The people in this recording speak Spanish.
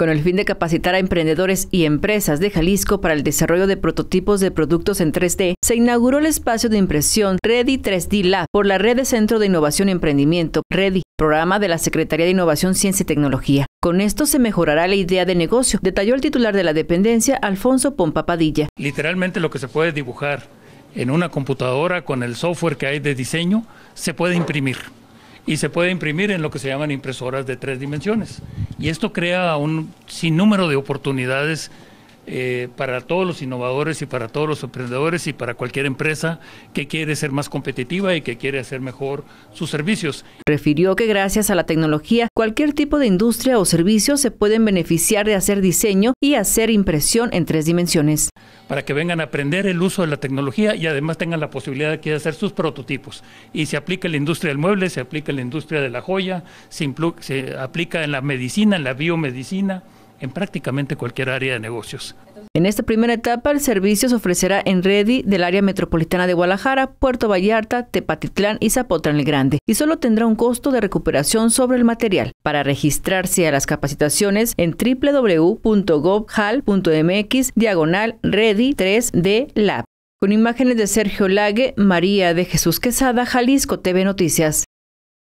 con el fin de capacitar a emprendedores y empresas de Jalisco para el desarrollo de prototipos de productos en 3D, se inauguró el espacio de impresión Ready 3D Lab por la Red de Centro de Innovación y Emprendimiento, Ready, programa de la Secretaría de Innovación, Ciencia y Tecnología. Con esto se mejorará la idea de negocio, detalló el titular de la dependencia, Alfonso Pompa Literalmente lo que se puede dibujar en una computadora con el software que hay de diseño, se puede imprimir y se puede imprimir en lo que se llaman impresoras de tres dimensiones. Y esto crea un sinnúmero de oportunidades eh, para todos los innovadores y para todos los emprendedores y para cualquier empresa que quiere ser más competitiva y que quiere hacer mejor sus servicios. Refirió que gracias a la tecnología, cualquier tipo de industria o servicio se pueden beneficiar de hacer diseño y hacer impresión en tres dimensiones. Para que vengan a aprender el uso de la tecnología y además tengan la posibilidad de hacer sus prototipos. Y se aplica en la industria del mueble, se aplica en la industria de la joya, se aplica en la medicina, en la biomedicina en prácticamente cualquier área de negocios. En esta primera etapa, el servicio se ofrecerá en Ready del área metropolitana de Guadalajara, Puerto Vallarta, Tepatitlán y Zapotlán el Grande, y solo tendrá un costo de recuperación sobre el material. Para registrarse a las capacitaciones en www.gobhal.mx diagonal Redi 3D Lab. Con imágenes de Sergio Lague, María de Jesús Quesada, Jalisco TV Noticias.